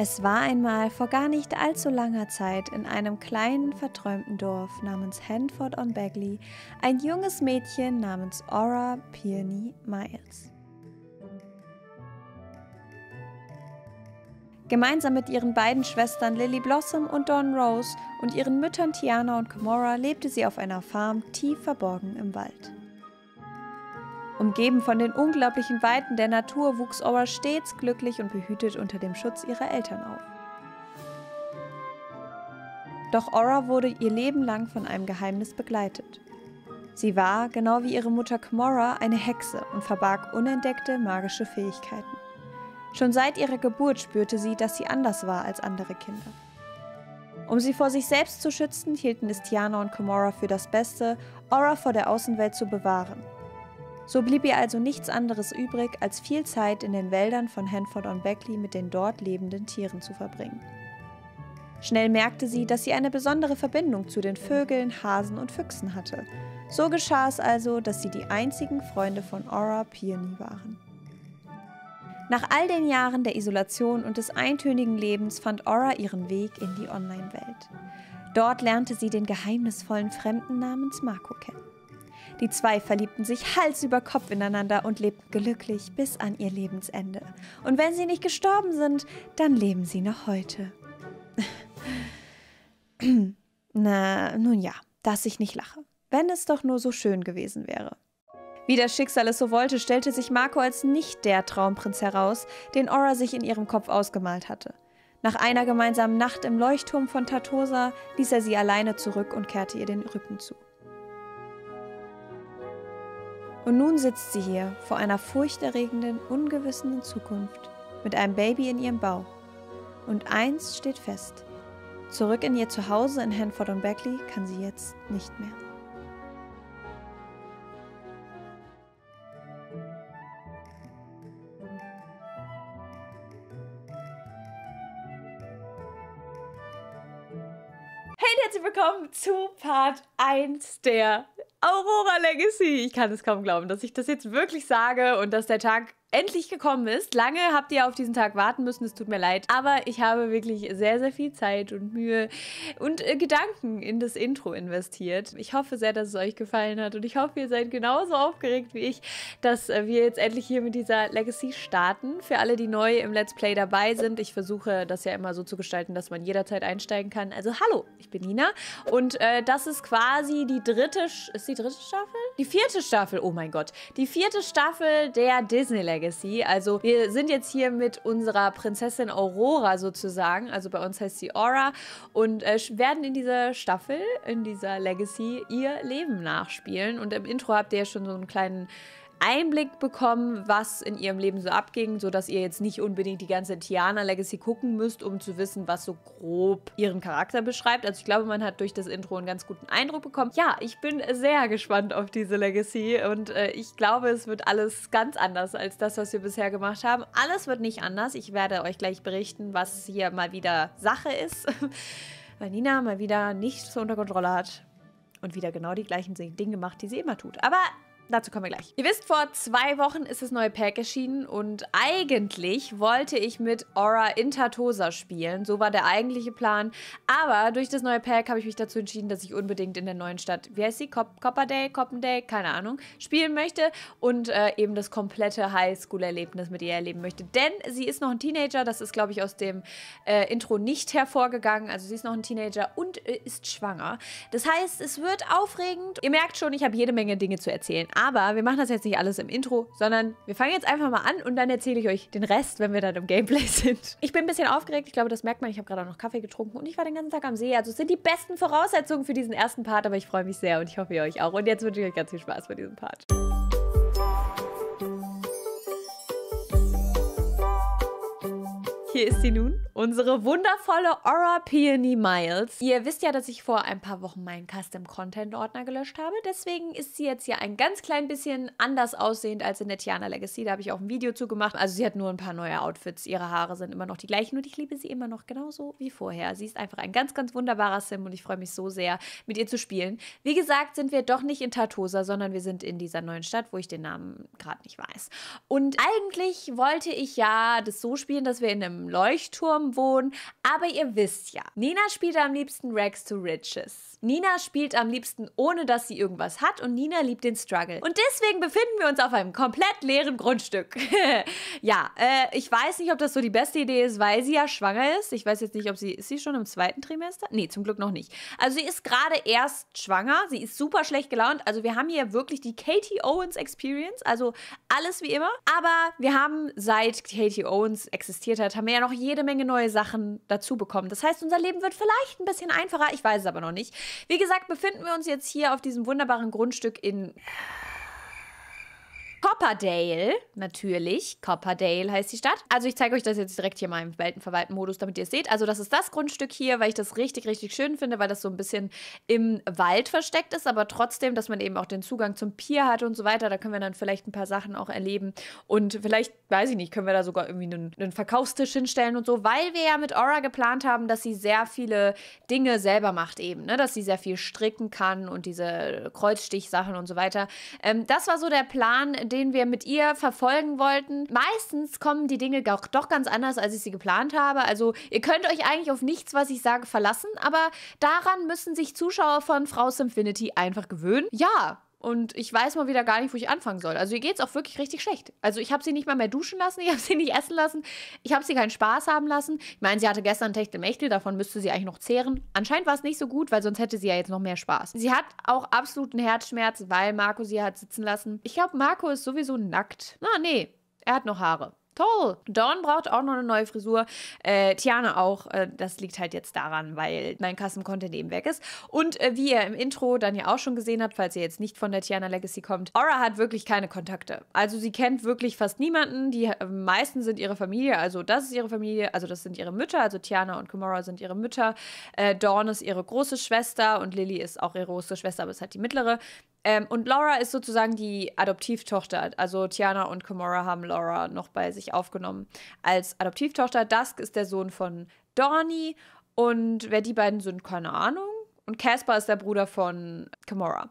Es war einmal vor gar nicht allzu langer Zeit in einem kleinen verträumten Dorf namens Hanford on Bagley ein junges Mädchen namens Aura Peony Miles. Gemeinsam mit ihren beiden Schwestern Lily Blossom und Dawn Rose und ihren Müttern Tiana und Kimora lebte sie auf einer Farm tief verborgen im Wald. Umgeben von den unglaublichen Weiten der Natur wuchs Aura stets glücklich und behütet unter dem Schutz ihrer Eltern auf. Doch Aura wurde ihr Leben lang von einem Geheimnis begleitet. Sie war, genau wie ihre Mutter Kimora, eine Hexe und verbarg unentdeckte magische Fähigkeiten. Schon seit ihrer Geburt spürte sie, dass sie anders war als andere Kinder. Um sie vor sich selbst zu schützen, hielten es Tiana und Kimora für das Beste, Aura vor der Außenwelt zu bewahren so blieb ihr also nichts anderes übrig, als viel Zeit in den Wäldern von Hanford-on-Beckley mit den dort lebenden Tieren zu verbringen. Schnell merkte sie, dass sie eine besondere Verbindung zu den Vögeln, Hasen und Füchsen hatte. So geschah es also, dass sie die einzigen Freunde von Aura Peony waren. Nach all den Jahren der Isolation und des eintönigen Lebens fand Aura ihren Weg in die Online-Welt. Dort lernte sie den geheimnisvollen Fremden namens Marco kennen. Die zwei verliebten sich Hals über Kopf ineinander und lebten glücklich bis an ihr Lebensende. Und wenn sie nicht gestorben sind, dann leben sie noch heute. Na, nun ja, dass ich nicht lache. Wenn es doch nur so schön gewesen wäre. Wie das Schicksal es so wollte, stellte sich Marco als nicht der Traumprinz heraus, den Aura sich in ihrem Kopf ausgemalt hatte. Nach einer gemeinsamen Nacht im Leuchtturm von Tartosa ließ er sie alleine zurück und kehrte ihr den Rücken zu. Und nun sitzt sie hier vor einer furchterregenden, ungewissen Zukunft mit einem Baby in ihrem Bauch. Und eins steht fest. Zurück in ihr Zuhause in Hanford und Beckley kann sie jetzt nicht mehr. Hey, herzlich willkommen zu Part 1 der Aurora Legacy. Ich kann es kaum glauben, dass ich das jetzt wirklich sage und dass der Tag endlich gekommen ist. Lange habt ihr auf diesen Tag warten müssen, es tut mir leid. Aber ich habe wirklich sehr, sehr viel Zeit und Mühe und äh, Gedanken in das Intro investiert. Ich hoffe sehr, dass es euch gefallen hat und ich hoffe, ihr seid genauso aufgeregt wie ich, dass äh, wir jetzt endlich hier mit dieser Legacy starten. Für alle, die neu im Let's Play dabei sind, ich versuche das ja immer so zu gestalten, dass man jederzeit einsteigen kann. Also hallo, ich bin Nina und äh, das ist quasi die dritte, ist die dritte Staffel? Die vierte Staffel, oh mein Gott. Die vierte Staffel der Disney Legacy. Legacy. Also wir sind jetzt hier mit unserer Prinzessin Aurora sozusagen, also bei uns heißt sie Aura, und äh, werden in dieser Staffel, in dieser Legacy, ihr Leben nachspielen. Und im Intro habt ihr ja schon so einen kleinen Einblick bekommen, was in ihrem Leben so abging, sodass ihr jetzt nicht unbedingt die ganze Tiana Legacy gucken müsst, um zu wissen, was so grob ihren Charakter beschreibt. Also ich glaube, man hat durch das Intro einen ganz guten Eindruck bekommen. Ja, ich bin sehr gespannt auf diese Legacy und äh, ich glaube, es wird alles ganz anders als das, was wir bisher gemacht haben. Alles wird nicht anders. Ich werde euch gleich berichten, was hier mal wieder Sache ist. Weil Nina mal wieder nichts unter Kontrolle hat und wieder genau die gleichen Dinge macht, die sie immer tut. Aber dazu kommen wir gleich. Ihr wisst, vor zwei Wochen ist das neue Pack erschienen und eigentlich wollte ich mit Aura Intatosa spielen. So war der eigentliche Plan. Aber durch das neue Pack habe ich mich dazu entschieden, dass ich unbedingt in der neuen Stadt, wie heißt sie? Cop Copperday, Coppenday, keine Ahnung, spielen möchte und äh, eben das komplette Highschool-Erlebnis mit ihr erleben möchte. Denn sie ist noch ein Teenager, das ist, glaube ich, aus dem äh, Intro nicht hervorgegangen. Also sie ist noch ein Teenager und äh, ist schwanger. Das heißt, es wird aufregend. Ihr merkt schon, ich habe jede Menge Dinge zu erzählen. Aber wir machen das jetzt nicht alles im Intro, sondern wir fangen jetzt einfach mal an und dann erzähle ich euch den Rest, wenn wir dann im Gameplay sind. Ich bin ein bisschen aufgeregt, ich glaube, das merkt man. Ich habe gerade auch noch Kaffee getrunken und ich war den ganzen Tag am See. Also es sind die besten Voraussetzungen für diesen ersten Part, aber ich freue mich sehr und ich hoffe, ihr euch auch. Und jetzt wünsche ich euch ganz viel Spaß bei diesem Part. Hier ist sie nun, unsere wundervolle Aura Peony Miles. Ihr wisst ja, dass ich vor ein paar Wochen meinen Custom Content Ordner gelöscht habe. Deswegen ist sie jetzt hier ein ganz klein bisschen anders aussehend als in der Tiana Legacy. Da habe ich auch ein Video zugemacht. Also sie hat nur ein paar neue Outfits. Ihre Haare sind immer noch die gleichen und ich liebe sie immer noch genauso wie vorher. Sie ist einfach ein ganz, ganz wunderbarer Sim und ich freue mich so sehr, mit ihr zu spielen. Wie gesagt, sind wir doch nicht in Tartosa, sondern wir sind in dieser neuen Stadt, wo ich den Namen gerade nicht weiß. Und eigentlich wollte ich ja das so spielen, dass wir in einem Leuchtturm wohnen, aber ihr wisst ja, Nina spielt am liebsten Rex to Riches. Nina spielt am liebsten ohne, dass sie irgendwas hat und Nina liebt den Struggle. Und deswegen befinden wir uns auf einem komplett leeren Grundstück. ja, äh, ich weiß nicht, ob das so die beste Idee ist, weil sie ja schwanger ist. Ich weiß jetzt nicht, ob sie, ist sie schon im zweiten Trimester? Nee, zum Glück noch nicht. Also sie ist gerade erst schwanger, sie ist super schlecht gelaunt. Also wir haben hier wirklich die Katie Owens Experience, also alles wie immer. Aber wir haben seit Katie Owens existiert hat, haben wir ja noch jede Menge neue Sachen dazu bekommen. Das heißt, unser Leben wird vielleicht ein bisschen einfacher, ich weiß es aber noch nicht. Wie gesagt, befinden wir uns jetzt hier auf diesem wunderbaren Grundstück in Copperdale, natürlich. Copperdale heißt die Stadt. Also ich zeige euch das jetzt direkt hier mal im Weltenverwalten-Modus, damit ihr es seht. Also das ist das Grundstück hier, weil ich das richtig, richtig schön finde, weil das so ein bisschen im Wald versteckt ist, aber trotzdem, dass man eben auch den Zugang zum Pier hat und so weiter. Da können wir dann vielleicht ein paar Sachen auch erleben. Und vielleicht, weiß ich nicht, können wir da sogar irgendwie einen, einen Verkaufstisch hinstellen und so, weil wir ja mit Aura geplant haben, dass sie sehr viele Dinge selber macht eben, ne? dass sie sehr viel stricken kann und diese Kreuzstichsachen und so weiter. Ähm, das war so der Plan, den wir mit ihr verfolgen wollten. Meistens kommen die Dinge auch doch ganz anders, als ich sie geplant habe. Also ihr könnt euch eigentlich auf nichts, was ich sage, verlassen, aber daran müssen sich Zuschauer von Frau Simfinity einfach gewöhnen. Ja, und ich weiß mal wieder gar nicht, wo ich anfangen soll. Also ihr geht es auch wirklich richtig schlecht. Also ich habe sie nicht mal mehr duschen lassen, ich habe sie nicht essen lassen, ich habe sie keinen Spaß haben lassen. Ich meine, sie hatte gestern Techtelmechtel, davon müsste sie eigentlich noch zehren. Anscheinend war es nicht so gut, weil sonst hätte sie ja jetzt noch mehr Spaß. Sie hat auch absoluten Herzschmerz, weil Marco sie hat sitzen lassen. Ich glaube, Marco ist sowieso nackt. Na, nee, er hat noch Haare. Toll. Dawn braucht auch noch eine neue Frisur. Äh, Tiana auch. Äh, das liegt halt jetzt daran, weil mein Custom Content eben weg ist. Und äh, wie ihr im Intro dann ja auch schon gesehen habt, falls ihr jetzt nicht von der Tiana Legacy kommt, Aura hat wirklich keine Kontakte. Also sie kennt wirklich fast niemanden. Die äh, meisten sind ihre Familie. Also das ist ihre Familie. Also das sind ihre Mütter. Also Tiana und Kimora sind ihre Mütter. Äh, Dawn ist ihre große Schwester und Lily ist auch ihre große Schwester, aber es hat die mittlere. Ähm, und Laura ist sozusagen die Adoptivtochter. Also Tiana und Kimora haben Laura noch bei sich aufgenommen als Adoptivtochter. Dusk ist der Sohn von Dorney. Und wer die beiden sind, keine Ahnung. Und Caspar ist der Bruder von Kimora.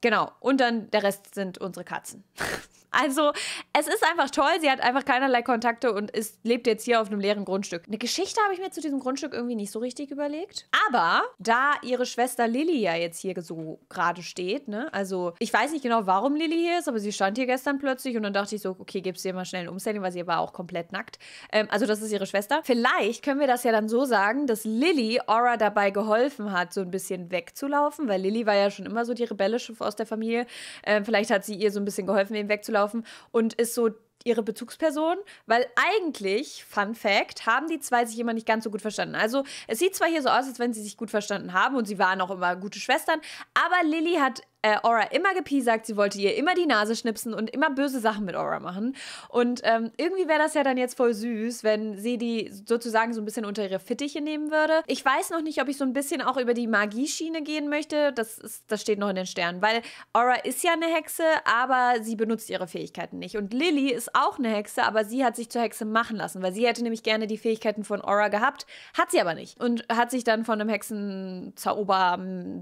Genau. Und dann der Rest sind unsere Katzen. Also, es ist einfach toll. Sie hat einfach keinerlei Kontakte und ist, lebt jetzt hier auf einem leeren Grundstück. Eine Geschichte habe ich mir zu diesem Grundstück irgendwie nicht so richtig überlegt. Aber da ihre Schwester Lilly ja jetzt hier so gerade steht, ne? Also, ich weiß nicht genau, warum Lilly hier ist, aber sie stand hier gestern plötzlich und dann dachte ich so, okay, gib's ihr mal schnell ein Umstelling, weil sie war auch komplett nackt. Ähm, also, das ist ihre Schwester. Vielleicht können wir das ja dann so sagen, dass Lilly Aura dabei geholfen hat, so ein bisschen wegzulaufen, weil Lilly war ja schon immer so die rebellische aus der Familie. Ähm, vielleicht hat sie ihr so ein bisschen geholfen, eben wegzulaufen rumgelaufen und ist so ihre Bezugsperson, weil eigentlich, Fun Fact, haben die zwei sich immer nicht ganz so gut verstanden. Also es sieht zwar hier so aus, als wenn sie sich gut verstanden haben und sie waren auch immer gute Schwestern, aber Lilly hat äh, Aura immer gepiesackt, sie wollte ihr immer die Nase schnipsen und immer böse Sachen mit Aura machen. Und ähm, irgendwie wäre das ja dann jetzt voll süß, wenn sie die sozusagen so ein bisschen unter ihre Fittiche nehmen würde. Ich weiß noch nicht, ob ich so ein bisschen auch über die Magieschiene gehen möchte. Das, ist, das steht noch in den Sternen, weil Aura ist ja eine Hexe, aber sie benutzt ihre Fähigkeiten nicht. Und Lily ist auch eine Hexe, aber sie hat sich zur Hexe machen lassen, weil sie hätte nämlich gerne die Fähigkeiten von Aura gehabt, hat sie aber nicht. Und hat sich dann von einem Hexenzauber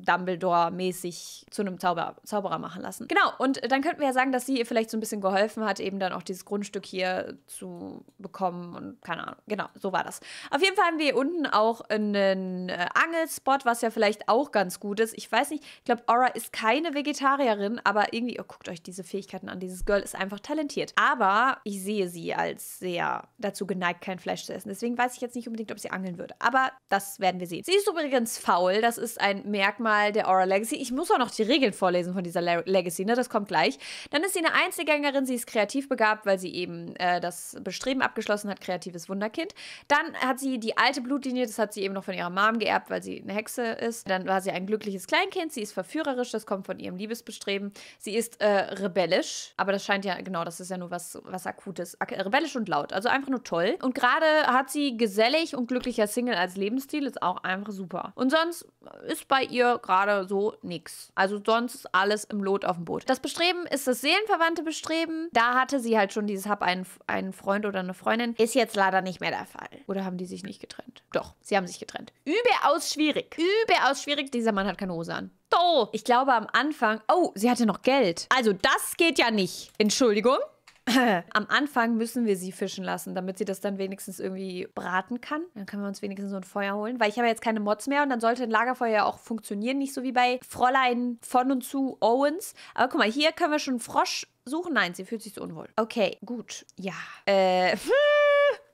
Dumbledore-mäßig zu einem Zauber Zauber, Zauberer machen lassen. Genau, und äh, dann könnten wir ja sagen, dass sie ihr vielleicht so ein bisschen geholfen hat, eben dann auch dieses Grundstück hier zu bekommen und keine Ahnung. Genau, so war das. Auf jeden Fall haben wir hier unten auch einen äh, Angelspot, was ja vielleicht auch ganz gut ist. Ich weiß nicht, ich glaube, Aura ist keine Vegetarierin, aber irgendwie, oh, guckt euch diese Fähigkeiten an. Dieses Girl ist einfach talentiert. Aber ich sehe sie als sehr dazu geneigt, kein Fleisch zu essen. Deswegen weiß ich jetzt nicht unbedingt, ob sie angeln würde. Aber das werden wir sehen. Sie ist übrigens faul. Das ist ein Merkmal der Aura Legacy. Ich muss auch noch die Regeln vorlesen von dieser Legacy, ne? Das kommt gleich. Dann ist sie eine Einzelgängerin, sie ist kreativ begabt, weil sie eben äh, das Bestreben abgeschlossen hat, kreatives Wunderkind. Dann hat sie die alte Blutlinie, das hat sie eben noch von ihrer Mom geerbt, weil sie eine Hexe ist. Dann war sie ein glückliches Kleinkind, sie ist verführerisch, das kommt von ihrem Liebesbestreben. Sie ist äh, rebellisch, aber das scheint ja, genau, das ist ja nur was, was Akutes. rebellisch und laut, also einfach nur toll. Und gerade hat sie gesellig und glücklicher Single als Lebensstil, ist auch einfach super. Und sonst ist bei ihr gerade so nix. Also sonst sonst ist alles im Lot auf dem Boot. Das Bestreben ist das seelenverwandte Bestreben. Da hatte sie halt schon dieses Hab einen, einen Freund oder eine Freundin. Ist jetzt leider nicht mehr der Fall. Oder haben die sich nicht getrennt? Doch, sie haben sich getrennt. Überaus schwierig. Überaus schwierig. Dieser Mann hat keine Hose an. Doch. ich glaube am Anfang. Oh, sie hatte noch Geld. Also das geht ja nicht. Entschuldigung. am Anfang müssen wir sie fischen lassen, damit sie das dann wenigstens irgendwie braten kann. Dann können wir uns wenigstens so ein Feuer holen, weil ich habe jetzt keine Mods mehr und dann sollte ein Lagerfeuer ja auch funktionieren, nicht so wie bei Fräulein von und zu Owens. Aber guck mal, hier können wir schon einen Frosch suchen. Nein, sie fühlt sich so unwohl. Okay, gut. Ja. Äh.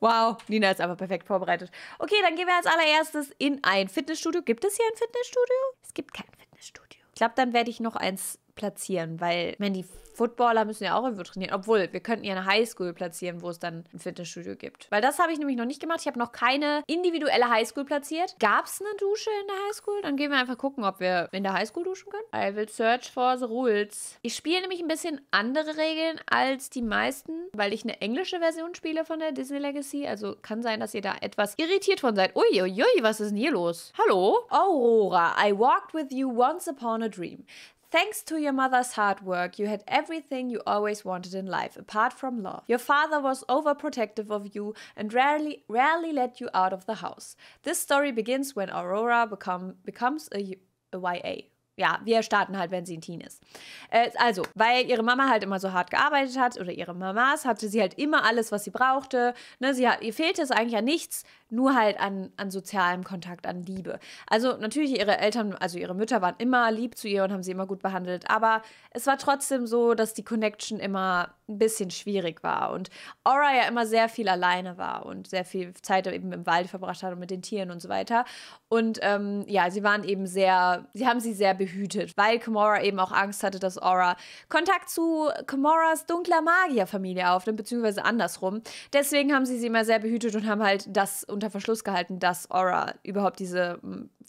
Wow, Nina ist einfach perfekt vorbereitet. Okay, dann gehen wir als allererstes in ein Fitnessstudio. Gibt es hier ein Fitnessstudio? Es gibt kein Fitnessstudio. Ich glaube, dann werde ich noch eins platzieren, weil wenn die Footballer müssen ja auch irgendwo trainieren. Obwohl, wir könnten ja eine Highschool platzieren, wo es dann ein Fitnessstudio gibt. Weil das habe ich nämlich noch nicht gemacht. Ich habe noch keine individuelle Highschool platziert. Gab es eine Dusche in der Highschool? Dann gehen wir einfach gucken, ob wir in der Highschool duschen können. I will search for the rules. Ich spiele nämlich ein bisschen andere Regeln als die meisten, weil ich eine englische Version spiele von der Disney Legacy. Also kann sein, dass ihr da etwas irritiert von seid. Uiuiui, was ist denn hier los? Hallo? Aurora, I walked with you once upon a dream. Thanks to your mother's hard work, you had everything you always wanted in life, apart from love. Your father was overprotective of you and rarely, rarely let you out of the house. This story begins when Aurora become, becomes a, a YA. ja, wir starten halt, wenn sie ein Teen ist. Äh, also, weil ihre Mama halt immer so hart gearbeitet hat oder ihre Mamas, hatte sie halt immer alles, was sie brauchte. Ne, sie hat, ihr fehlte es eigentlich an nichts, nur halt an, an sozialem Kontakt, an Liebe. Also natürlich, ihre Eltern, also ihre Mütter waren immer lieb zu ihr und haben sie immer gut behandelt, aber es war trotzdem so, dass die Connection immer ein bisschen schwierig war und Aura ja immer sehr viel alleine war und sehr viel Zeit eben im Wald verbracht hat und mit den Tieren und so weiter. Und ähm, ja, sie waren eben sehr, sie haben sie sehr bemüht behütet, weil Kimora eben auch Angst hatte, dass Aura Kontakt zu Kimoras dunkler Magierfamilie aufnimmt, beziehungsweise andersrum. Deswegen haben sie sie immer sehr behütet und haben halt das unter Verschluss gehalten, dass Aura überhaupt diese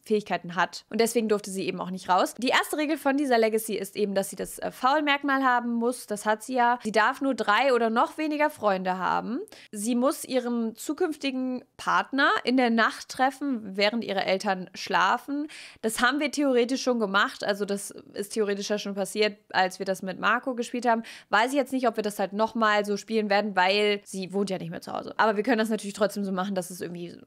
Fähigkeiten hat. Und deswegen durfte sie eben auch nicht raus. Die erste Regel von dieser Legacy ist eben, dass sie das äh, Faulmerkmal haben muss. Das hat sie ja. Sie darf nur drei oder noch weniger Freunde haben. Sie muss ihrem zukünftigen Partner in der Nacht treffen, während ihre Eltern schlafen. Das haben wir theoretisch schon gemacht. Also das ist theoretisch ja schon passiert, als wir das mit Marco gespielt haben. Weiß ich jetzt nicht, ob wir das halt nochmal so spielen werden, weil sie wohnt ja nicht mehr zu Hause. Aber wir können das natürlich trotzdem so machen, dass es irgendwie,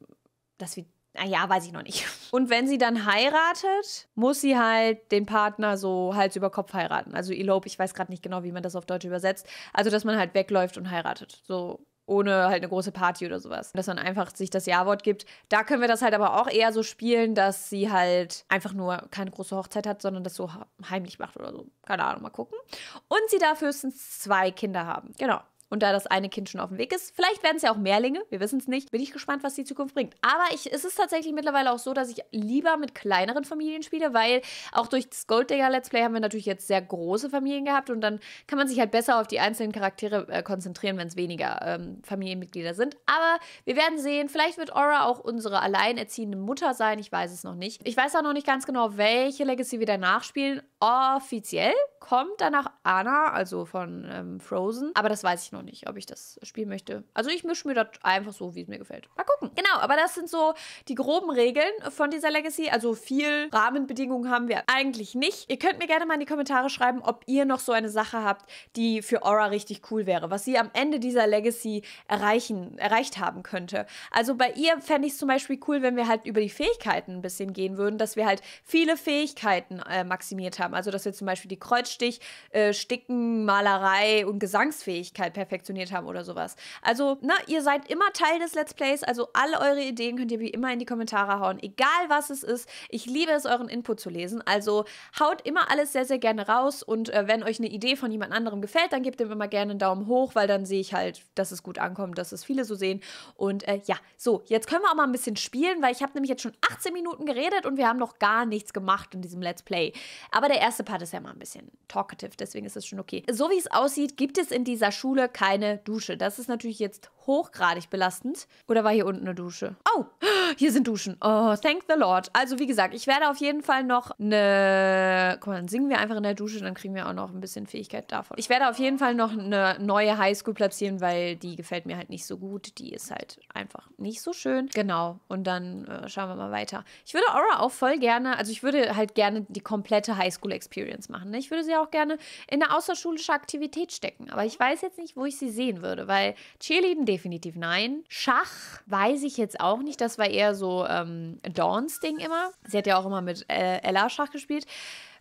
dass wir naja, weiß ich noch nicht. Und wenn sie dann heiratet, muss sie halt den Partner so Hals über Kopf heiraten. Also elope, ich weiß gerade nicht genau, wie man das auf Deutsch übersetzt. Also, dass man halt wegläuft und heiratet. So ohne halt eine große Party oder sowas. Dass man einfach sich das Ja-Wort gibt. Da können wir das halt aber auch eher so spielen, dass sie halt einfach nur keine große Hochzeit hat, sondern das so heimlich macht oder so. Keine Ahnung, mal gucken. Und sie darf höchstens zwei Kinder haben. Genau. Und da das eine Kind schon auf dem Weg ist, vielleicht werden es ja auch Mehrlinge, wir wissen es nicht, bin ich gespannt, was die Zukunft bringt. Aber ich, es ist tatsächlich mittlerweile auch so, dass ich lieber mit kleineren Familien spiele, weil auch durch das Gold Let's Play haben wir natürlich jetzt sehr große Familien gehabt und dann kann man sich halt besser auf die einzelnen Charaktere äh, konzentrieren, wenn es weniger ähm, Familienmitglieder sind. Aber wir werden sehen, vielleicht wird Aura auch unsere alleinerziehende Mutter sein, ich weiß es noch nicht. Ich weiß auch noch nicht ganz genau, welche Legacy wir danach spielen. Offiziell kommt danach Anna, also von ähm, Frozen, aber das weiß ich noch noch nicht, ob ich das spielen möchte. Also ich mische mir das einfach so, wie es mir gefällt. Mal gucken. Genau, aber das sind so die groben Regeln von dieser Legacy. Also viel Rahmenbedingungen haben wir eigentlich nicht. Ihr könnt mir gerne mal in die Kommentare schreiben, ob ihr noch so eine Sache habt, die für Aura richtig cool wäre, was sie am Ende dieser Legacy erreichen, erreicht haben könnte. Also bei ihr fände ich es zum Beispiel cool, wenn wir halt über die Fähigkeiten ein bisschen gehen würden, dass wir halt viele Fähigkeiten äh, maximiert haben. Also dass wir zum Beispiel die Kreuzstich, äh, Sticken, Malerei und Gesangsfähigkeit perfekt perfektioniert haben oder sowas. Also, na, ne, ihr seid immer Teil des Let's Plays, also alle eure Ideen könnt ihr wie immer in die Kommentare hauen, egal was es ist. Ich liebe es, euren Input zu lesen. Also haut immer alles sehr, sehr gerne raus und äh, wenn euch eine Idee von jemand anderem gefällt, dann gebt dem immer gerne einen Daumen hoch, weil dann sehe ich halt, dass es gut ankommt, dass es viele so sehen. Und äh, ja, so, jetzt können wir auch mal ein bisschen spielen, weil ich habe nämlich jetzt schon 18 Minuten geredet und wir haben noch gar nichts gemacht in diesem Let's Play. Aber der erste Part ist ja mal ein bisschen talkative, deswegen ist es schon okay. So wie es aussieht, gibt es in dieser Schule keine Dusche. Das ist natürlich jetzt hochgradig belastend. Oder war hier unten eine Dusche? Oh, hier sind Duschen. Oh, thank the Lord. Also wie gesagt, ich werde auf jeden Fall noch eine... Guck mal, dann singen wir einfach in der Dusche, dann kriegen wir auch noch ein bisschen Fähigkeit davon. Ich werde auf jeden Fall noch eine neue Highschool platzieren, weil die gefällt mir halt nicht so gut. Die ist halt einfach nicht so schön. Genau, und dann äh, schauen wir mal weiter. Ich würde Aura auch voll gerne, also ich würde halt gerne die komplette Highschool-Experience machen. Ne? Ich würde sie auch gerne in eine außerschulische Aktivität stecken, aber ich weiß jetzt nicht, wo wo ich sie sehen würde, weil Cheerleading definitiv nein. Schach weiß ich jetzt auch nicht, das war eher so ähm, Dawns Ding immer. Sie hat ja auch immer mit äh, Ella Schach gespielt.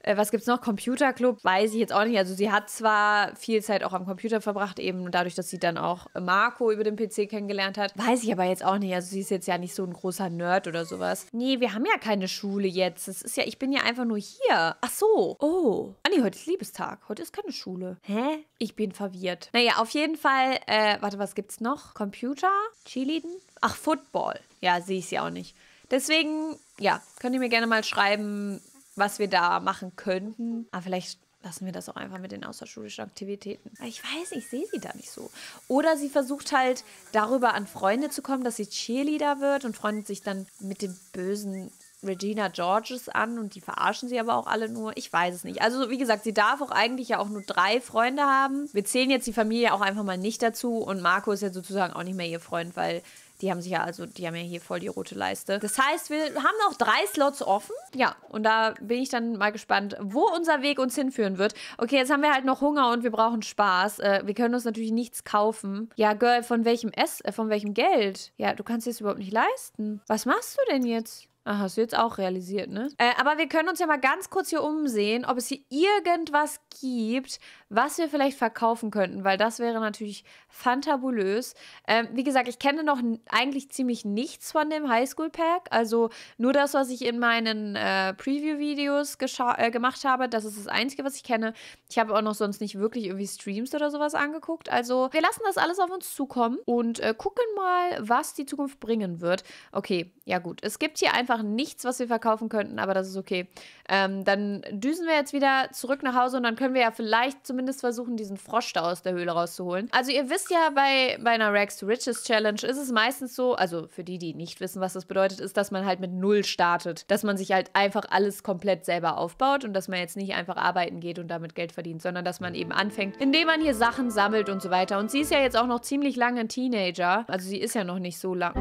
Äh, was gibt es noch? Computerclub, weiß ich jetzt auch nicht. Also sie hat zwar viel Zeit auch am Computer verbracht, eben dadurch, dass sie dann auch Marco über den PC kennengelernt hat. Weiß ich aber jetzt auch nicht. Also sie ist jetzt ja nicht so ein großer Nerd oder sowas. Nee, wir haben ja keine Schule jetzt. Das ist ja, ich bin ja einfach nur hier. Ach so. Oh. Ah nee, heute ist Liebestag. Heute ist keine Schule. Hä? Ich bin verwirrt. Naja, auf jeden Fall, äh, warte, was gibt's noch? Computer? Cheerleading? Ach, Football. Ja, sehe ich sie auch nicht. Deswegen, ja, könnt ihr mir gerne mal schreiben, was wir da machen könnten. Aber vielleicht lassen wir das auch einfach mit den außerschulischen Aktivitäten. Ich weiß, ich sehe sie da nicht so. Oder sie versucht halt darüber an Freunde zu kommen, dass sie Cheerleader wird und freundet sich dann mit dem bösen Regina Georges an und die verarschen sie aber auch alle nur. Ich weiß es nicht. Also wie gesagt, sie darf auch eigentlich ja auch nur drei Freunde haben. Wir zählen jetzt die Familie auch einfach mal nicht dazu und Marco ist ja sozusagen auch nicht mehr ihr Freund, weil die haben sich ja, also die haben ja hier voll die rote Leiste. Das heißt, wir haben noch drei Slots offen. Ja, und da bin ich dann mal gespannt, wo unser Weg uns hinführen wird. Okay, jetzt haben wir halt noch Hunger und wir brauchen Spaß. Äh, wir können uns natürlich nichts kaufen. Ja, Girl, von welchem Ess, äh, von welchem Geld? Ja, du kannst dir das überhaupt nicht leisten. Was machst du denn jetzt? Ach, hast du jetzt auch realisiert, ne? Äh, aber wir können uns ja mal ganz kurz hier umsehen, ob es hier irgendwas gibt, was wir vielleicht verkaufen könnten, weil das wäre natürlich fantabulös. Ähm, wie gesagt, ich kenne noch eigentlich ziemlich nichts von dem Highschool-Pack, also nur das, was ich in meinen äh, Preview-Videos äh, gemacht habe, das ist das Einzige, was ich kenne. Ich habe auch noch sonst nicht wirklich irgendwie Streams oder sowas angeguckt, also wir lassen das alles auf uns zukommen und äh, gucken mal, was die Zukunft bringen wird. Okay, ja gut, es gibt hier einfach nichts, was wir verkaufen könnten, aber das ist okay. Ähm, dann düsen wir jetzt wieder zurück nach Hause und dann können wir ja vielleicht zumindest zumindest versuchen, diesen Frosch da aus der Höhle rauszuholen. Also ihr wisst ja, bei, bei einer Rex to Riches Challenge ist es meistens so, also für die, die nicht wissen, was das bedeutet, ist, dass man halt mit Null startet. Dass man sich halt einfach alles komplett selber aufbaut und dass man jetzt nicht einfach arbeiten geht und damit Geld verdient, sondern dass man eben anfängt, indem man hier Sachen sammelt und so weiter. Und sie ist ja jetzt auch noch ziemlich lange ein Teenager. Also sie ist ja noch nicht so lang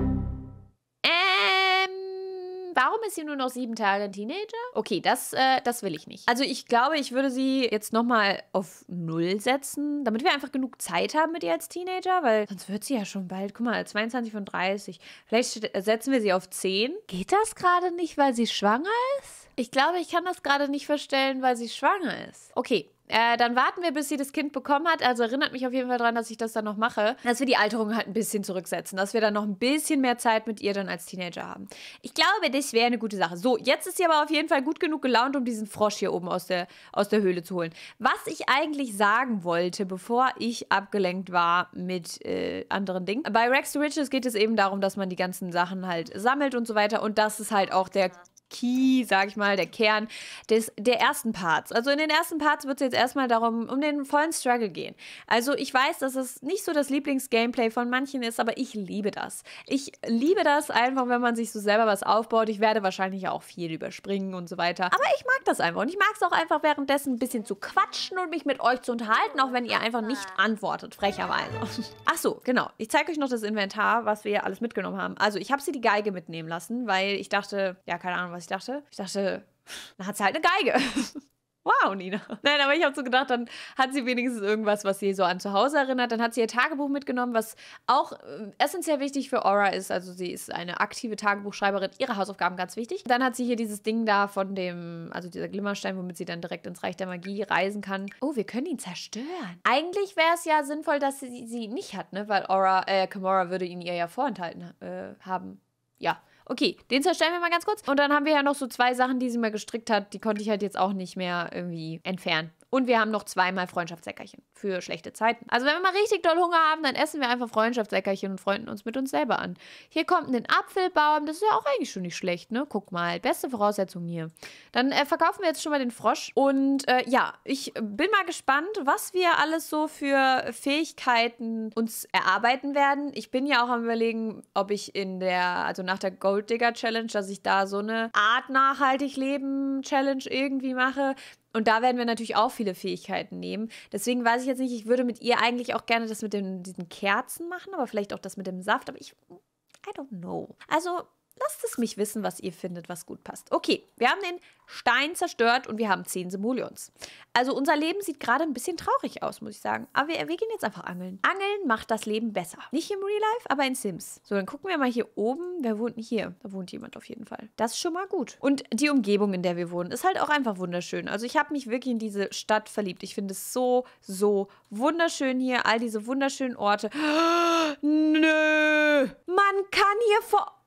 warum ist sie nur noch sieben Tage ein Teenager? Okay, das, äh, das will ich nicht. Also ich glaube, ich würde sie jetzt nochmal auf Null setzen, damit wir einfach genug Zeit haben mit ihr als Teenager, weil sonst wird sie ja schon bald, guck mal, 22 von 30. Vielleicht äh, setzen wir sie auf 10. Geht das gerade nicht, weil sie schwanger ist? Ich glaube, ich kann das gerade nicht verstellen, weil sie schwanger ist. Okay, äh, dann warten wir, bis sie das Kind bekommen hat. Also erinnert mich auf jeden Fall daran, dass ich das dann noch mache. Dass wir die Alterung halt ein bisschen zurücksetzen. Dass wir dann noch ein bisschen mehr Zeit mit ihr dann als Teenager haben. Ich glaube, das wäre eine gute Sache. So, jetzt ist sie aber auf jeden Fall gut genug gelaunt, um diesen Frosch hier oben aus der, aus der Höhle zu holen. Was ich eigentlich sagen wollte, bevor ich abgelenkt war mit äh, anderen Dingen. Bei Rex to Riches geht es eben darum, dass man die ganzen Sachen halt sammelt und so weiter. Und das ist halt auch der Key, sag ich mal, der Kern des, der ersten Parts. Also in den ersten Parts wird es jetzt erstmal darum, um den vollen Struggle gehen. Also ich weiß, dass es nicht so das Lieblingsgameplay von manchen ist, aber ich liebe das. Ich liebe das einfach, wenn man sich so selber was aufbaut. Ich werde wahrscheinlich auch viel überspringen und so weiter. Aber ich mag das einfach und ich mag es auch einfach währenddessen ein bisschen zu quatschen und mich mit euch zu unterhalten, auch wenn ihr einfach nicht antwortet, frecherweise. Ach so, genau. Ich zeige euch noch das Inventar, was wir alles mitgenommen haben. Also ich habe sie die Geige mitnehmen lassen, weil ich dachte, ja, keine Ahnung, was was ich dachte. Ich dachte, dann hat sie halt eine Geige. Wow, Nina. Nein, aber ich habe so gedacht, dann hat sie wenigstens irgendwas, was sie so an zu Hause erinnert. Dann hat sie ihr Tagebuch mitgenommen, was auch äh, essentiell wichtig für Aura ist. Also sie ist eine aktive Tagebuchschreiberin, ihre Hausaufgaben ganz wichtig. Dann hat sie hier dieses Ding da von dem, also dieser Glimmerstein, womit sie dann direkt ins Reich der Magie reisen kann. Oh, wir können ihn zerstören. Eigentlich wäre es ja sinnvoll, dass sie sie nicht hat, ne? Weil Aura, äh, Kimora würde ihn ihr ja vorenthalten äh, haben. Ja. Okay, den zerstellen wir mal ganz kurz. Und dann haben wir ja noch so zwei Sachen, die sie mir gestrickt hat. Die konnte ich halt jetzt auch nicht mehr irgendwie entfernen. Und wir haben noch zweimal Freundschaftssäckerchen für schlechte Zeiten. Also wenn wir mal richtig doll Hunger haben, dann essen wir einfach Freundschaftssäckerchen und freunden uns mit uns selber an. Hier kommt ein Apfelbaum, das ist ja auch eigentlich schon nicht schlecht, ne? Guck mal, beste Voraussetzung hier. Dann äh, verkaufen wir jetzt schon mal den Frosch. Und äh, ja, ich äh, bin mal gespannt, was wir alles so für Fähigkeiten uns erarbeiten werden. Ich bin ja auch am überlegen, ob ich in der, also nach der Gold Digger Challenge, dass ich da so eine Art nachhaltig leben Challenge irgendwie mache. Und da werden wir natürlich auch viele Fähigkeiten nehmen. Deswegen weiß ich jetzt nicht, ich würde mit ihr eigentlich auch gerne das mit den, diesen Kerzen machen, aber vielleicht auch das mit dem Saft. Aber ich, I don't know. Also Lasst es mich wissen, was ihr findet, was gut passt. Okay, wir haben den Stein zerstört und wir haben 10 Simoleons. Also unser Leben sieht gerade ein bisschen traurig aus, muss ich sagen. Aber wir, wir gehen jetzt einfach angeln. Angeln macht das Leben besser. Nicht im Real Life, aber in Sims. So, dann gucken wir mal hier oben. Wer wohnt denn hier? Da wohnt jemand auf jeden Fall. Das ist schon mal gut. Und die Umgebung, in der wir wohnen, ist halt auch einfach wunderschön. Also ich habe mich wirklich in diese Stadt verliebt. Ich finde es so, so wunderschön hier. All diese wunderschönen Orte. Nö! Man kann hier vor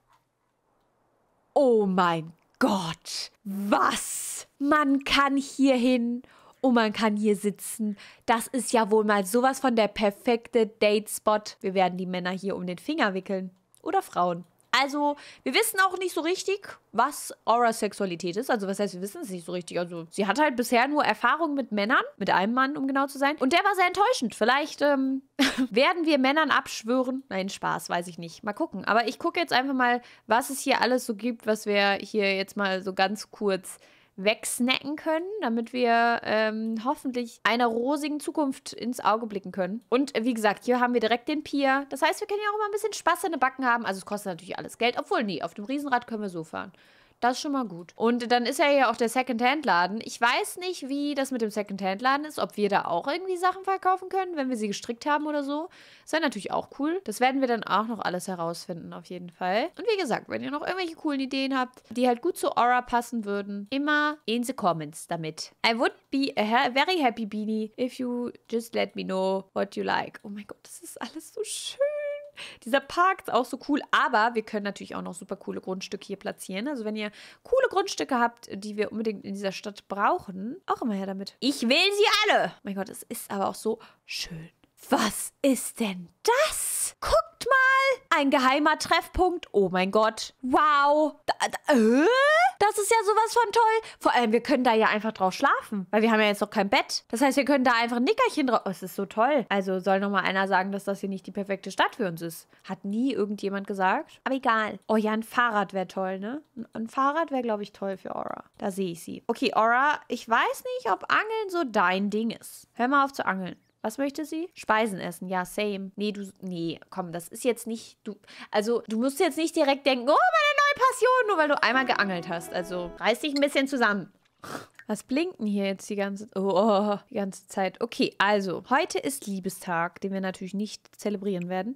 Oh mein Gott, was? Man kann hier hin und man kann hier sitzen. Das ist ja wohl mal sowas von der perfekte Date-Spot. Wir werden die Männer hier um den Finger wickeln. Oder Frauen. Also, wir wissen auch nicht so richtig, was Aura Sexualität ist. Also, was heißt, wir wissen es nicht so richtig. Also, sie hat halt bisher nur Erfahrung mit Männern, mit einem Mann, um genau zu sein. Und der war sehr enttäuschend. Vielleicht ähm, werden wir Männern abschwören. Nein, Spaß, weiß ich nicht. Mal gucken. Aber ich gucke jetzt einfach mal, was es hier alles so gibt, was wir hier jetzt mal so ganz kurz wegsnacken können, damit wir ähm, hoffentlich einer rosigen Zukunft ins Auge blicken können. Und äh, wie gesagt, hier haben wir direkt den Pier. Das heißt, wir können ja auch immer ein bisschen Spaß an den Backen haben. Also es kostet natürlich alles Geld, obwohl nee, Auf dem Riesenrad können wir so fahren. Das ist schon mal gut. Und dann ist ja ja auch der secondhand laden Ich weiß nicht, wie das mit dem secondhand laden ist, ob wir da auch irgendwie Sachen verkaufen können, wenn wir sie gestrickt haben oder so. Das wäre natürlich auch cool. Das werden wir dann auch noch alles herausfinden, auf jeden Fall. Und wie gesagt, wenn ihr noch irgendwelche coolen Ideen habt, die halt gut zu Aura passen würden, immer in the comments damit. I would be a very happy beanie if you just let me know what you like. Oh mein Gott, das ist alles so schön. Dieser Park ist auch so cool, aber wir können natürlich auch noch super coole Grundstücke hier platzieren. Also wenn ihr coole Grundstücke habt, die wir unbedingt in dieser Stadt brauchen, auch immer her damit. Ich will sie alle! Mein Gott, es ist aber auch so schön. Was ist denn das? Guckt mal! Ein geheimer Treffpunkt. Oh mein Gott. Wow. Da, da, äh? Das ist ja sowas von toll. Vor allem, wir können da ja einfach drauf schlafen, weil wir haben ja jetzt noch kein Bett. Das heißt, wir können da einfach ein Nickerchen drauf. Oh, ist so toll. Also soll noch mal einer sagen, dass das hier nicht die perfekte Stadt für uns ist. Hat nie irgendjemand gesagt. Aber egal. Oh ja, ein Fahrrad wäre toll, ne? Ein Fahrrad wäre, glaube ich, toll für Aura. Da sehe ich sie. Okay, Aura, ich weiß nicht, ob Angeln so dein Ding ist. Hör mal auf zu angeln. Was möchte sie? Speisen essen. Ja, same. Nee, du. Nee, komm, das ist jetzt nicht. Du. Also, du musst jetzt nicht direkt denken, oh, meine neue Passion, nur weil du einmal geangelt hast. Also, reiß dich ein bisschen zusammen. Was blinken hier jetzt die ganze, oh, oh, oh, oh, die ganze Zeit? Okay, also, heute ist Liebestag, den wir natürlich nicht zelebrieren werden.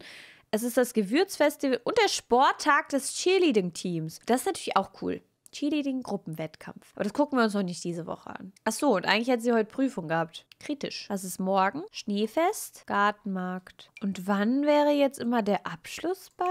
Es ist das Gewürzfestival und der Sporttag des Cheerleading-Teams. Das ist natürlich auch cool. Cheerleading-Gruppenwettkampf. Aber das gucken wir uns noch nicht diese Woche an. Ach so, und eigentlich hat sie heute Prüfung gehabt. Kritisch. Was ist morgen? Schneefest, Gartenmarkt. Und wann wäre jetzt immer der Abschlussball?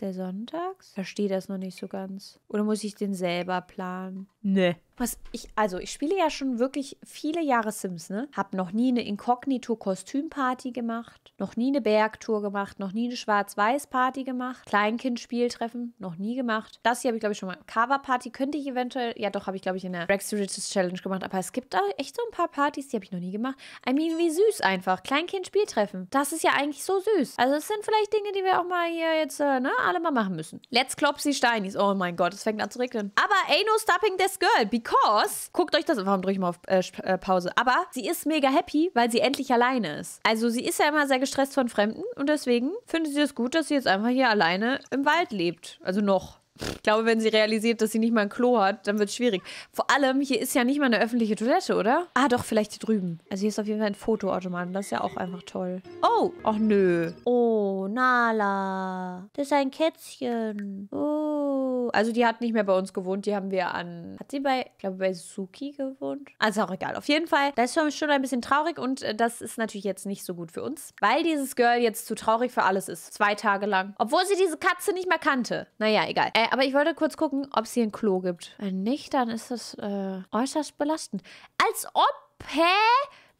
Der Sonntags? Verstehe das noch nicht so ganz. Oder muss ich den selber planen? Nee. Was ich, also ich spiele ja schon wirklich viele Jahre Sims, ne? Hab noch nie eine Inkognito-Kostümparty gemacht, noch nie eine Bergtour gemacht, noch nie eine Schwarz-Weiß-Party gemacht, Kleinkind-Spieltreffen, noch nie gemacht. Das hier habe ich, glaube ich, schon mal. Cover-Party könnte ich eventuell, ja doch, habe ich, glaube ich, in der Rex Riches Challenge gemacht, aber es gibt da echt so ein paar Partys, die habe ich noch nie gemacht macht. I mean, wie süß einfach. Kleinkind-Spieltreffen. Das ist ja eigentlich so süß. Also es sind vielleicht Dinge, die wir auch mal hier jetzt, äh, ne, alle mal machen müssen. Let's Klopsi Steinis. Oh mein Gott, es fängt an zu regnen. Aber ain't no stopping this girl, because... Guckt euch das... Warum drücke ich mal auf äh, äh, Pause? Aber sie ist mega happy, weil sie endlich alleine ist. Also sie ist ja immer sehr gestresst von Fremden und deswegen findet sie es gut, dass sie jetzt einfach hier alleine im Wald lebt. Also noch. Ich glaube, wenn sie realisiert, dass sie nicht mal ein Klo hat, dann wird es schwierig. Vor allem, hier ist ja nicht mal eine öffentliche Toilette, oder? Ah, doch, vielleicht hier drüben. Also hier ist auf jeden Fall ein Fotoautomaten. Das ist ja auch einfach toll. Oh, ach nö. Oh, Nala. Das ist ein Kätzchen. Oh. Also die hat nicht mehr bei uns gewohnt. Die haben wir an... Hat sie bei, ich glaube, bei Suki gewohnt? Also auch egal. Auf jeden Fall, das ist schon ein bisschen traurig. Und äh, das ist natürlich jetzt nicht so gut für uns. Weil dieses Girl jetzt zu traurig für alles ist. Zwei Tage lang. Obwohl sie diese Katze nicht mehr kannte. Naja, egal. Äh, aber ich wollte kurz gucken, ob es hier ein Klo gibt. Wenn nicht, dann ist das äh, äußerst belastend. Als ob, hä?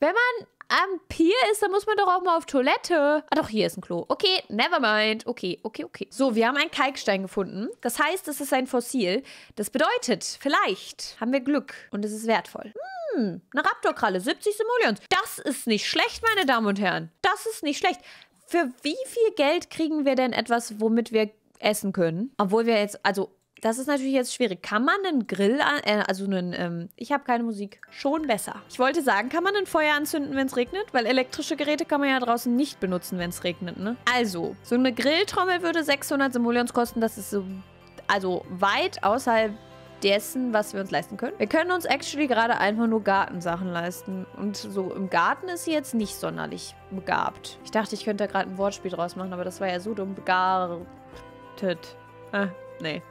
Wenn man am Pier ist, dann muss man doch auch mal auf Toilette. Ah doch, hier ist ein Klo. Okay, never mind. Okay, okay, okay. So, wir haben einen Kalkstein gefunden. Das heißt, es ist ein Fossil. Das bedeutet, vielleicht haben wir Glück und es ist wertvoll. Hm, eine Raptorkralle, 70 Simoleons. Das ist nicht schlecht, meine Damen und Herren. Das ist nicht schlecht. Für wie viel Geld kriegen wir denn etwas, womit wir essen können. Obwohl wir jetzt, also das ist natürlich jetzt schwierig. Kann man einen Grill, an, äh, also einen, ähm, ich habe keine Musik, schon besser. Ich wollte sagen, kann man ein Feuer anzünden, wenn es regnet? Weil elektrische Geräte kann man ja draußen nicht benutzen, wenn es regnet, ne? Also, so eine Grilltrommel würde 600 Simoleons kosten. Das ist so, also weit außerhalb dessen, was wir uns leisten können. Wir können uns actually gerade einfach nur Gartensachen leisten. Und so im Garten ist sie jetzt nicht sonderlich begabt. Ich dachte, ich könnte da gerade ein Wortspiel draus machen, aber das war ja so dumm. Begabt gerettet. Ah, nee.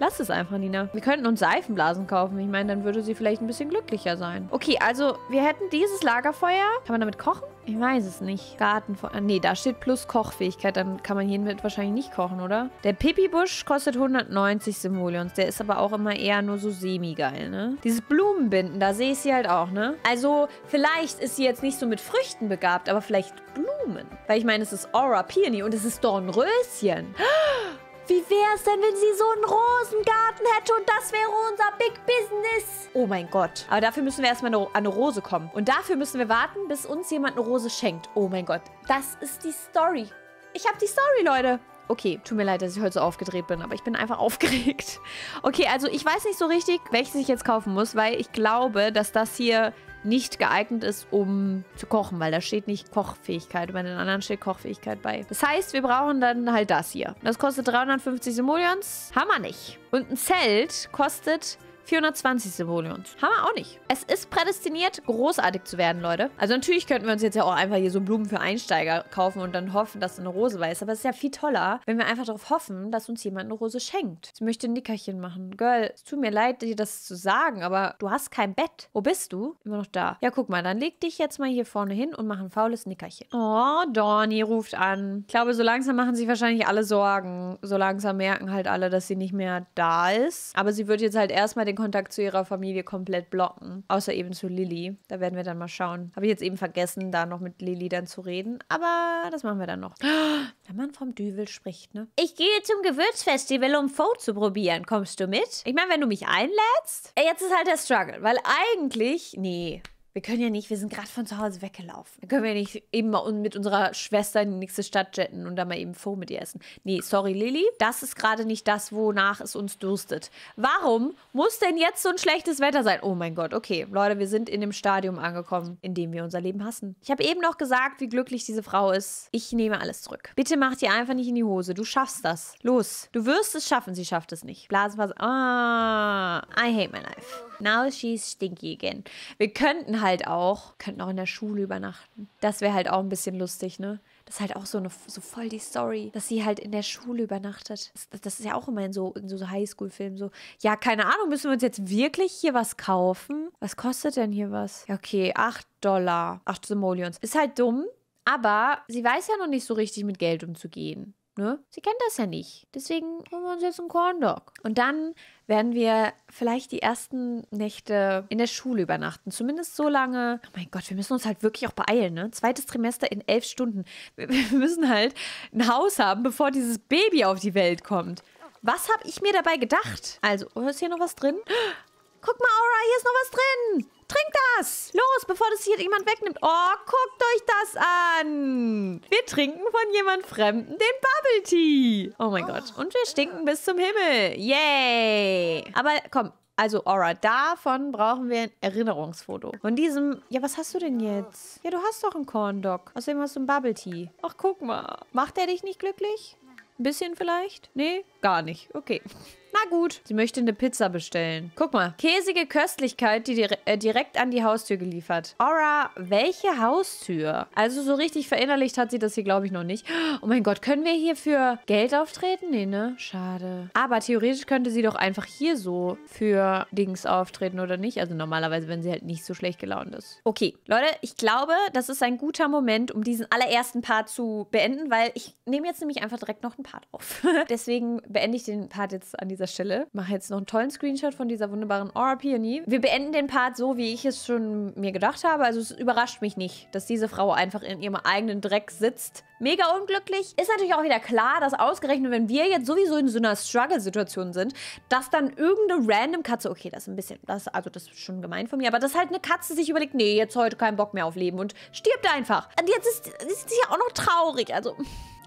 Lass es einfach, Nina. Wir könnten uns Seifenblasen kaufen. Ich meine, dann würde sie vielleicht ein bisschen glücklicher sein. Okay, also wir hätten dieses Lagerfeuer. Kann man damit kochen? Ich weiß es nicht. Gartenfeuer. Nee, da steht plus Kochfähigkeit. Dann kann man hiermit wahrscheinlich nicht kochen, oder? Der Pipi-Busch kostet 190 Simoleons. Der ist aber auch immer eher nur so semi-geil, ne? Dieses Blumenbinden, da sehe ich sie halt auch, ne? Also, vielleicht ist sie jetzt nicht so mit Früchten begabt, aber vielleicht Blumen. Weil ich meine, es ist Aura Peony und es ist Dornröschen. Ah! Wie wäre es denn, wenn sie so einen Rosengarten hätte und das wäre unser Big Business? Oh mein Gott. Aber dafür müssen wir erstmal an eine Rose kommen. Und dafür müssen wir warten, bis uns jemand eine Rose schenkt. Oh mein Gott. Das ist die Story. Ich habe die Story, Leute. Okay, tut mir leid, dass ich heute so aufgedreht bin, aber ich bin einfach aufgeregt. Okay, also ich weiß nicht so richtig, welches ich jetzt kaufen muss, weil ich glaube, dass das hier nicht geeignet ist, um zu kochen, weil da steht nicht Kochfähigkeit. Bei den anderen steht Kochfähigkeit bei. Das heißt, wir brauchen dann halt das hier. Das kostet 350 Simoleons. Hammer nicht. Und ein Zelt kostet 420 Simoleons. Haben wir auch nicht. Es ist prädestiniert, großartig zu werden, Leute. Also natürlich könnten wir uns jetzt ja auch einfach hier so Blumen für Einsteiger kaufen und dann hoffen, dass eine Rose weiß. Aber es ist ja viel toller, wenn wir einfach darauf hoffen, dass uns jemand eine Rose schenkt. Sie möchte ein Nickerchen machen. Girl, es tut mir leid, dir das zu sagen, aber du hast kein Bett. Wo bist du? Immer noch da. Ja, guck mal, dann leg dich jetzt mal hier vorne hin und mach ein faules Nickerchen. Oh, Dorni ruft an. Ich glaube, so langsam machen sich wahrscheinlich alle Sorgen. So langsam merken halt alle, dass sie nicht mehr da ist. Aber sie wird jetzt halt erstmal den den Kontakt zu ihrer Familie komplett blocken, außer eben zu Lilly. Da werden wir dann mal schauen. Habe ich jetzt eben vergessen, da noch mit Lilly dann zu reden, aber das machen wir dann noch. Wenn man vom Düvel spricht, ne? Ich gehe zum Gewürzfestival, um Faux zu probieren. Kommst du mit? Ich meine, wenn du mich einlädst? Jetzt ist halt der Struggle, weil eigentlich, nee, wir können ja nicht, wir sind gerade von zu Hause weggelaufen. Wir können ja nicht eben mal mit unserer Schwester in die nächste Stadt jetten und dann mal eben Pho mit ihr essen. Nee, sorry Lilly, das ist gerade nicht das, wonach es uns dürstet. Warum muss denn jetzt so ein schlechtes Wetter sein? Oh mein Gott, okay. Leute, wir sind in dem Stadium angekommen, in dem wir unser Leben hassen. Ich habe eben noch gesagt, wie glücklich diese Frau ist. Ich nehme alles zurück. Bitte mach dir einfach nicht in die Hose. Du schaffst das. Los. Du wirst es schaffen. Sie schafft es nicht. Blasenphase. Ah, I hate my life. Now she's stinky again. Wir könnten halt halt auch, könnten auch in der Schule übernachten. Das wäre halt auch ein bisschen lustig, ne? Das ist halt auch so, eine, so voll die Story, dass sie halt in der Schule übernachtet. Das, das ist ja auch immer in so, in so Highschool-Filmen so. Ja, keine Ahnung, müssen wir uns jetzt wirklich hier was kaufen? Was kostet denn hier was? Ja, okay, 8 Dollar. 8 Simoleons. Ist halt dumm, aber sie weiß ja noch nicht so richtig, mit Geld umzugehen. Ne? Sie kennt das ja nicht. Deswegen holen wir uns jetzt einen Corn Dog. Und dann werden wir vielleicht die ersten Nächte in der Schule übernachten. Zumindest so lange. Oh mein Gott, wir müssen uns halt wirklich auch beeilen. Ne? Zweites Trimester in elf Stunden. wir müssen halt ein Haus haben, bevor dieses Baby auf die Welt kommt. Was habe ich mir dabei gedacht? Also, ist hier noch was drin? Guck mal, Aura, hier ist noch was drin. Trink das. Los, bevor das hier jemand wegnimmt. Oh, guckt euch das an. Wir trinken von jemand Fremden den Bubble Tea. Oh mein oh. Gott. Und wir stinken bis zum Himmel. Yay. Aber komm, also Aura, davon brauchen wir ein Erinnerungsfoto. Von diesem... Ja, was hast du denn jetzt? Ja, du hast doch einen Corn Dog. Außerdem hast du einen Bubble Tea. Ach, guck mal. Macht er dich nicht glücklich? Ein bisschen vielleicht? Nee, gar nicht. Okay. Na gut. Sie möchte eine Pizza bestellen. Guck mal. Käsige Köstlichkeit, die dire äh, direkt an die Haustür geliefert. Aura, welche Haustür? Also so richtig verinnerlicht hat sie das hier, glaube ich, noch nicht. Oh mein Gott, können wir hier für Geld auftreten? Nee, ne? Schade. Aber theoretisch könnte sie doch einfach hier so für Dings auftreten, oder nicht? Also normalerweise, wenn sie halt nicht so schlecht gelaunt ist. Okay, Leute, ich glaube, das ist ein guter Moment, um diesen allerersten Part zu beenden, weil ich nehme jetzt nämlich einfach direkt noch einen Part auf. Deswegen beende ich den Part jetzt an dieser dieser Stelle. Mache jetzt noch einen tollen Screenshot von dieser wunderbaren Aura Peony. Wir beenden den Part so, wie ich es schon mir gedacht habe. Also es überrascht mich nicht, dass diese Frau einfach in ihrem eigenen Dreck sitzt. Mega unglücklich. Ist natürlich auch wieder klar, dass ausgerechnet, wenn wir jetzt sowieso in so einer Struggle-Situation sind, dass dann irgendeine random Katze, okay, das ist ein bisschen, das, also das ist schon gemein von mir, aber dass halt eine Katze sich überlegt, nee, jetzt heute keinen Bock mehr auf Leben und stirbt einfach. Und jetzt ist, ist sie ja auch noch traurig. Also,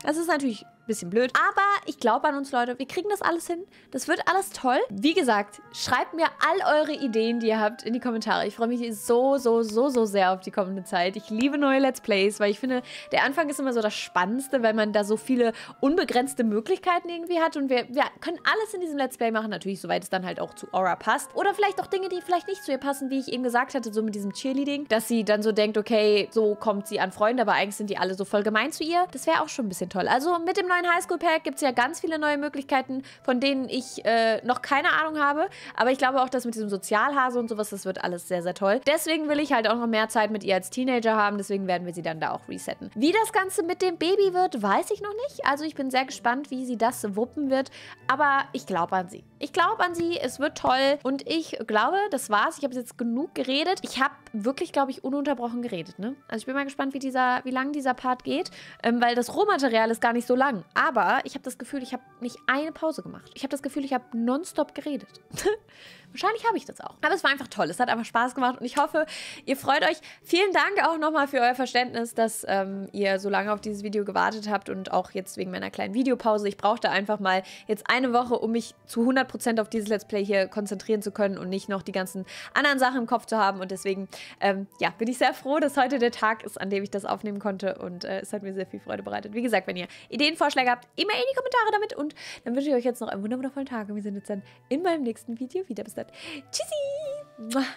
das ist natürlich bisschen blöd. Aber ich glaube an uns, Leute. Wir kriegen das alles hin. Das wird alles toll. Wie gesagt, schreibt mir all eure Ideen, die ihr habt, in die Kommentare. Ich freue mich so, so, so, so sehr auf die kommende Zeit. Ich liebe neue Let's Plays, weil ich finde, der Anfang ist immer so das Spannendste, weil man da so viele unbegrenzte Möglichkeiten irgendwie hat. Und wir, wir können alles in diesem Let's Play machen. Natürlich, soweit es dann halt auch zu Aura passt. Oder vielleicht auch Dinge, die vielleicht nicht zu ihr passen, wie ich eben gesagt hatte, so mit diesem Cheerleading. Dass sie dann so denkt, okay, so kommt sie an Freunde, aber eigentlich sind die alle so voll gemein zu ihr. Das wäre auch schon ein bisschen toll. Also mit dem neuen neuen Highschool-Pack gibt es ja ganz viele neue Möglichkeiten, von denen ich äh, noch keine Ahnung habe. Aber ich glaube auch, dass mit diesem Sozialhase und sowas, das wird alles sehr, sehr toll. Deswegen will ich halt auch noch mehr Zeit mit ihr als Teenager haben. Deswegen werden wir sie dann da auch resetten. Wie das Ganze mit dem Baby wird, weiß ich noch nicht. Also ich bin sehr gespannt, wie sie das wuppen wird. Aber ich glaube an sie. Ich glaube an sie. Es wird toll. Und ich glaube, das war's. Ich habe jetzt genug geredet. Ich habe wirklich, glaube ich, ununterbrochen geredet. Ne? Also ich bin mal gespannt, wie, dieser, wie lang dieser Part geht. Ähm, weil das Rohmaterial ist gar nicht so lang. Aber ich habe das Gefühl, ich habe nicht eine Pause gemacht. Ich habe das Gefühl, ich habe nonstop geredet. Wahrscheinlich habe ich das auch. Aber es war einfach toll. Es hat einfach Spaß gemacht und ich hoffe, ihr freut euch. Vielen Dank auch nochmal für euer Verständnis, dass ähm, ihr so lange auf dieses Video gewartet habt und auch jetzt wegen meiner kleinen Videopause. Ich brauchte einfach mal jetzt eine Woche, um mich zu 100% auf dieses Let's Play hier konzentrieren zu können und nicht noch die ganzen anderen Sachen im Kopf zu haben. Und deswegen, ähm, ja, bin ich sehr froh, dass heute der Tag ist, an dem ich das aufnehmen konnte. Und äh, es hat mir sehr viel Freude bereitet. Wie gesagt, wenn ihr Ideen, Vorschläge habt, immer in die Kommentare damit. Und dann wünsche ich euch jetzt noch einen wundervollen Tag. Und wir sehen uns dann in meinem nächsten Video wieder. Bis dann. Tschüssi!